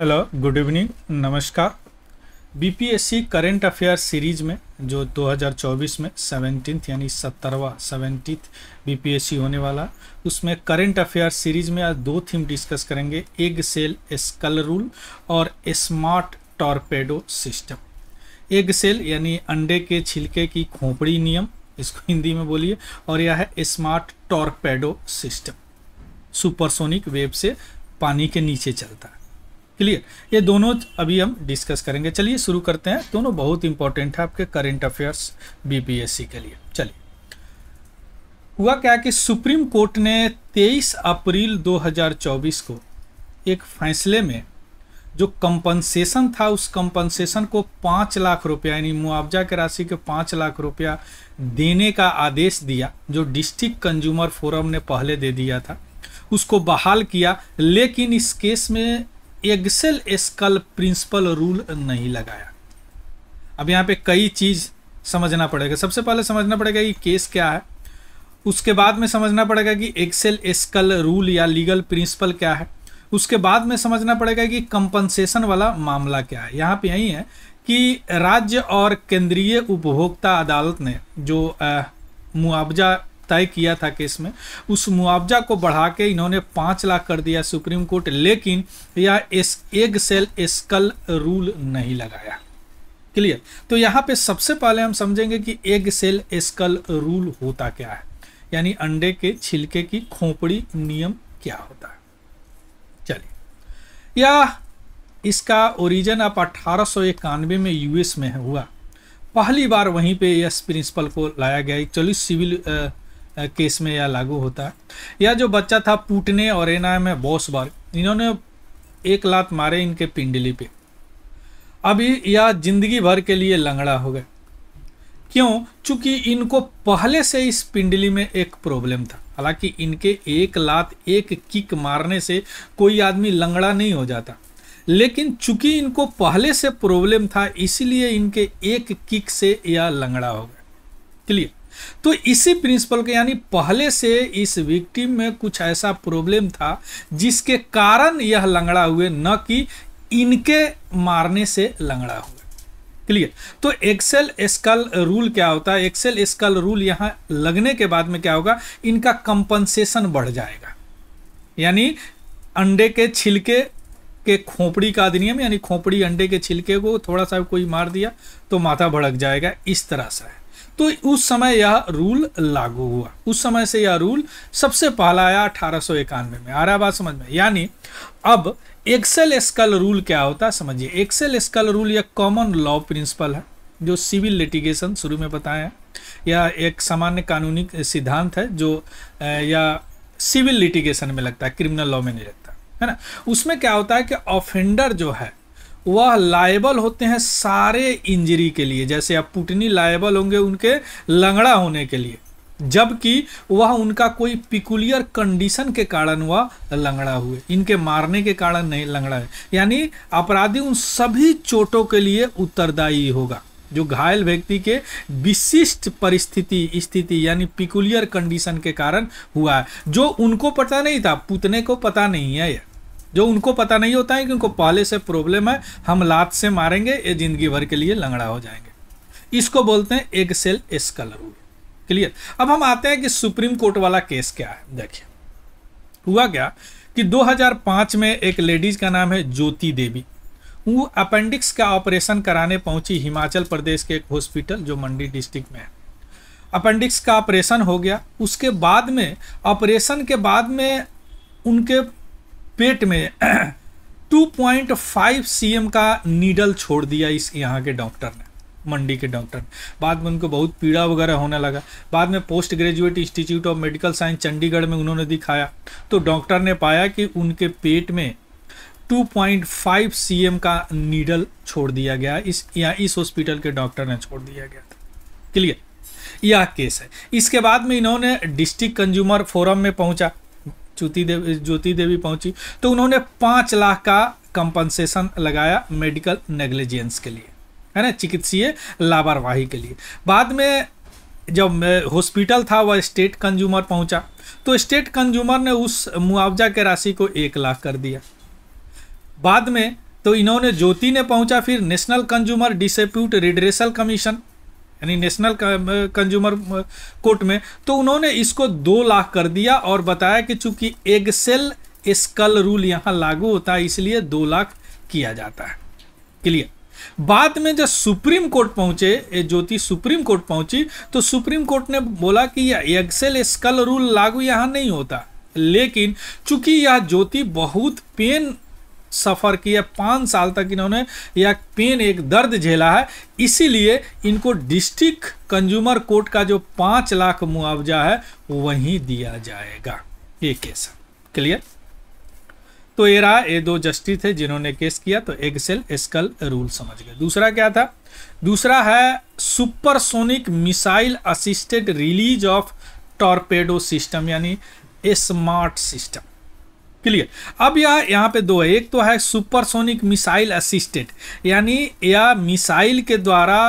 hello good evening नमस्कार BPSC current affair series में जो 2024 में सेवनटीन यानी सत्तरवा सेवेंटीथ बीपीएससी होने वाला उसमें करेंट अफेयर सीरीज में आज दो थीम डिस्कस करेंगे एग सेल स्कल रूल और smart torpedo system eggshell यानी अंडे के छिलके की खोपड़ी नियम इसको हिंदी में बोलिए और यह है smart torpedo system supersonic wave से पानी के नीचे चलता है क्लियर ये दोनों अभी हम डिस्कस करेंगे चलिए शुरू करते हैं दोनों बहुत इंपॉर्टेंट है आपके करेंट अफेयर्स बीपीएससी के लिए चलिए हुआ क्या कि सुप्रीम कोर्ट ने 23 अप्रैल 2024 को एक फैसले में जो कंपनसेशन था उस कंपनसेशन को पाँच लाख रुपया यानी मुआवजा के राशि के पाँच लाख रुपया देने का आदेश दिया जो डिस्ट्रिक्ट कंज्यूमर फोरम ने पहले दे दिया था उसको बहाल किया लेकिन इस केस में एक्सेल स्कल प्रिंसिपल रूल नहीं लगाया अब यहाँ पे कई चीज़ समझना पड़ेगा सबसे पहले समझना पड़ेगा कि केस क्या है उसके बाद में समझना पड़ेगा कि एक्सेल स्कल रूल या लीगल प्रिंसिपल क्या है उसके बाद में समझना पड़ेगा कि कंपनसेशन वाला मामला क्या है यहाँ पे यही है कि राज्य और केंद्रीय उपभोक्ता अदालत ने जो मुआवजा तय किया था केस में उस मुआवजा को बढ़ा के इन्होंने पाँच लाख कर दिया सुप्रीम कोर्ट लेकिन यह एस एग सेल एस्कल रूल नहीं लगाया क्लियर तो यहाँ पे सबसे पहले हम समझेंगे कि एग सेल एस्कल रूल होता क्या है यानी अंडे के छिलके की खोपड़ी नियम क्या होता है चलिए या इसका ओरिजिन आप अट्ठारह में यूएस में हुआ पहली बार वहीं पे यस प्रिंसिपल को लाया गया एक्चुअली सिविल केस में यह लागू होता है यह जो बच्चा था पुटने और एना में बॉस बार इन्होंने एक लात मारे इनके पिंडली पे अभी यह जिंदगी भर के लिए लंगड़ा हो गए क्यों चूंकि इनको पहले से इस पिंडली में एक प्रॉब्लम था हालांकि इनके एक लात एक किक मारने से कोई आदमी लंगड़ा नहीं हो जाता लेकिन चूंकि इनको पहले से प्रॉब्लम था इसलिए इनके एक किक से यह लंगड़ा हो गया क्लियर तो इसी प्रिंसिपल के यानी पहले से इस विक्टिम में कुछ ऐसा प्रॉब्लम था जिसके कारण यह लंगड़ा हुए न कि इनके मारने से लंगड़ा हुए क्लियर तो एक्सेल स्कल रूल क्या होता है एक्सेल स्कल रूल यहाँ लगने के बाद में क्या होगा इनका कंपनसेशन बढ़ जाएगा यानी अंडे के छिलके के खोपड़ी का अधिनियम यानी खोपड़ी अंडे के छिलके को थोड़ा सा कोई मार दिया तो माथा भड़क जाएगा इस तरह से है तो उस समय यह रूल लागू हुआ उस समय से यह रूल सबसे पहला आया अठारह में आ रहा बात समझ में यानी अब एक्सेल स्कल रूल क्या होता है समझिए एक्सेल स्कल रूल यह कॉमन लॉ प्रिंसिपल है जो सिविल लिटिगेशन शुरू में बताए हैं यह एक सामान्य कानूनी सिद्धांत है जो यह सिविल लिटिगेशन में लगता है क्रिमिनल लॉ में नहीं लगता है ना उसमें क्या होता है कि ऑफेंडर जो है वह लायबल होते हैं सारे इंजरी के लिए जैसे अब पुटनी लायबल होंगे उनके लंगड़ा होने के लिए जबकि वह उनका कोई पिकुलियर कंडीशन के कारण वह लंगड़ा हुए इनके मारने के कारण नहीं लंगड़ा है यानी अपराधी उन सभी चोटों के लिए उत्तरदायी होगा जो घायल व्यक्ति के विशिष्ट परिस्थिति स्थिति यानी पिकुलियर कंडीशन के कारण हुआ है जो उनको पता नहीं था पुतने को पता नहीं है जो उनको पता नहीं होता है कि उनको पहले से प्रॉब्लम है हम लात से मारेंगे ये जिंदगी भर के लिए लंगड़ा हो जाएंगे इसको बोलते हैं एग सेल कलर हुए क्लियर अब हम आते हैं कि सुप्रीम कोर्ट वाला केस क्या है देखिए हुआ क्या कि 2005 में एक लेडीज का नाम है ज्योति देवी वो अपेंडिक्स का ऑपरेशन कराने पहुंची हिमाचल प्रदेश के एक हॉस्पिटल जो मंडी डिस्ट्रिक्ट में है अपेंडिक्स का ऑपरेशन हो गया उसके बाद में ऑपरेशन के बाद में उनके पेट में 2.5 पॉइंट का नीडल छोड़ दिया इस यहाँ के डॉक्टर ने मंडी के डॉक्टर बाद में उनको बहुत पीड़ा वगैरह होने लगा बाद में post graduate institute of medical science Chandigarh में उन्होंने दिखाया तो डॉक्टर ने पाया कि उनके पेट में 2.5 पॉइंट का नीडल छोड़ दिया गया इस या इस हॉस्पिटल के डॉक्टर ने छोड़ दिया गया था क्लियर यह केस है इसके बाद में इन्होंने डिस्ट्रिक्ट कंज्यूमर फोरम में पहुंचा ज्योति देवी ज्योति देवी पहुंची तो उन्होंने पाँच लाख का कंपनसेशन लगाया मेडिकल नेग्लिजेंस के लिए है ना चिकित्सीय लापरवाही के लिए बाद में जब हॉस्पिटल था वह स्टेट कंज्यूमर पहुंचा तो स्टेट कंज्यूमर ने उस मुआवजा के राशि को एक लाख कर दिया बाद में तो इन्होंने ज्योति ने पहुंचा फिर national consumer dispute redressal commission यानी नेशनल कंज्यूमर कोर्ट में तो उन्होंने इसको दो लाख कर दिया और बताया कि चूंकि एग सेल स्कल रूल यहाँ लागू होता है इसलिए दो लाख किया जाता है क्लियर बाद में जब सुप्रीम कोर्ट पहुंचे ज्योति सुप्रीम कोर्ट पहुंची तो सुप्रीम कोर्ट ने बोला कि यह एक्सेल स्कल रूल लागू यहां नहीं होता लेकिन चूंकि यह ज्योति बहुत पेन सफ़र किया पाँच साल तक इन्होंने यह पेन एक दर्द झेला है इसीलिए इनको डिस्ट्रिक्ट कंज्यूमर कोर्ट का जो पाँच लाख मुआवजा है वहीं दिया जाएगा ये केस क्लियर तो ये रहा ये दो जस्टिस थे जिन्होंने केस किया तो एक सेल एस्कल रूल समझ गए दूसरा क्या था दूसरा है supersonic missile assisted release of torpedo system यानी स्मार्ट सिस्टम क्लियर अब यह यहाँ पे दो है एक तो है सुपरसोनिक मिसाइल असिस्टेड यानी यह मिसाइल के द्वारा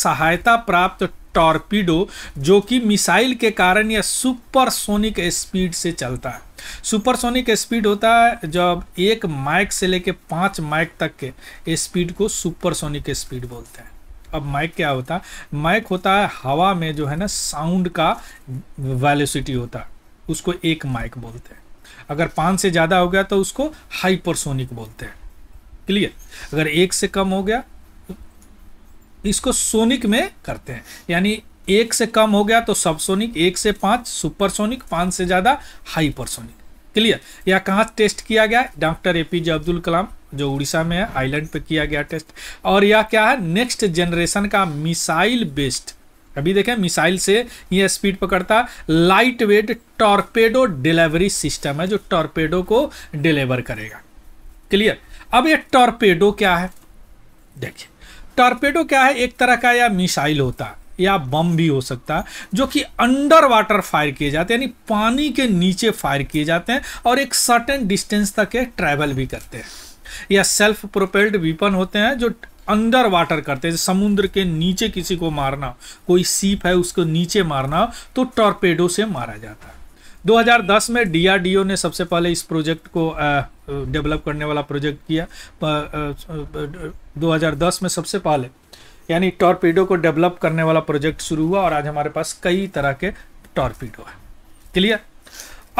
सहायता प्राप्त टॉर्पीडो जो कि मिसाइल के कारण यह सुपरसोनिक स्पीड से चलता है सुपरसोनिक स्पीड होता है जब एक माइक से लेके पाँच माइक तक के स्पीड को सुपरसोनिक स्पीड बोलते हैं अब माइक क्या होता है माइक होता है हवा में जो है ना साउंड का वेलोसिटी होता है उसको एक माइक बोलते हैं अगर पाँच से ज़्यादा हो गया तो उसको हाइपरसोनिक बोलते हैं क्लियर अगर एक से कम हो गया इसको सोनिक में करते हैं यानी एक से कम हो गया तो सबसोनिक एक से पाँच सुपरसोनिक पाँच से ज़्यादा हाइपरसोनिक क्लियर या कहाँ टेस्ट किया गया doctor A P J Abdul Kalam जो उड़ीसा में है आइलैंड पे किया गया टेस्ट और यह क्या है नेक्स्ट जनरेशन का मिसाइल बेस्ड अभी देखें मिसाइल से ये स्पीड पकड़ता light weight torpedo delivery system है जो टॉर्पेडो को डिलीवर करेगा क्लियर अब ये टॉर्पेडो क्या है देखिए टॉर्पेडो क्या है एक तरह का या मिसाइल होता है या बम भी हो सकता जो कि अंडर वाटर फायर किए जाते हैं यानी पानी के नीचे फायर किए जाते हैं और एक सर्टेन डिस्टेंस तक ट्रैवल भी करते हैं या सेल्फ प्रोपेल्ड वीपन होते हैं जो अंडर वाटर करते हैं समुद्र के नीचे किसी को मारना कोई सीप है उसको नीचे मारना तो टॉर्पेडो से मारा जाता है 2010 में डीआरडीओ ने सबसे पहले इस प्रोजेक्ट को डेवलप करने वाला प्रोजेक्ट किया प, आ, आ, 2010 में सबसे पहले यानी टॉर्पीडो को डेवलप करने वाला प्रोजेक्ट शुरू हुआ और आज हमारे पास कई तरह के टॉर्पीडो है क्लियर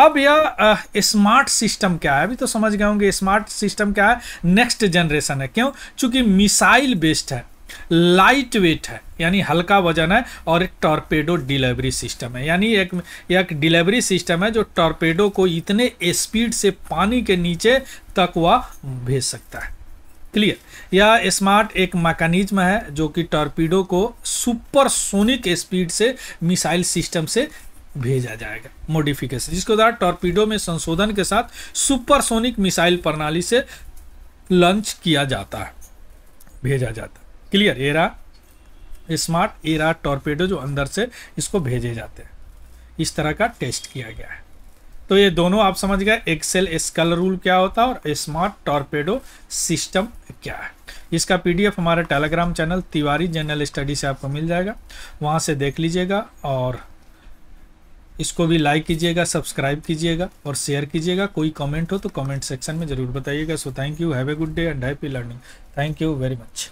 अब यह स्मार्ट सिस्टम क्या है अभी तो समझ गए होंगे स्मार्ट सिस्टम क्या है नेक्स्ट जनरेशन है क्यों चूंकि मिसाइल बेस्ड है लाइट वेट है यानी हल्का वजन है और एक टॉर्पेडो डिलीवरी सिस्टम है यानी एक एक डिलीवरी सिस्टम है जो टॉर्पेडो को इतने स्पीड से पानी के नीचे तक वह भेज सकता है क्लियर यह स्मार्ट एक मैकेनिज्म है जो कि टॉर्पेडो को सुपरसोनिक स्पीड से मिसाइल सिस्टम से भेजा जाएगा मोडिफिकेशन जिसके द्वारा टॉर्पीडो में संशोधन के साथ सुपरसोनिक मिसाइल प्रणाली से लॉन्च किया जाता है भेजा जाता है क्लियर एरा स्मार्ट एरा टॉर्पीडो जो अंदर से इसको भेजे जाते हैं इस तरह का टेस्ट किया गया है तो ये दोनों आप समझ गए एक्सेल स्कल रूल क्या होता है और स्मार्ट टॉर्पेडो सिस्टम क्या है इसका पीडीएफ हमारे Telegram channel Tiwari general study से आपको मिल जाएगा वहाँ से देख लीजिएगा और इसको भी लाइक कीजिएगा सब्सक्राइब कीजिएगा और शेयर कीजिएगा कोई कमेंट हो तो कमेंट सेक्शन में ज़रूर बताइएगा so thank you have a good day and happy learning thank you very much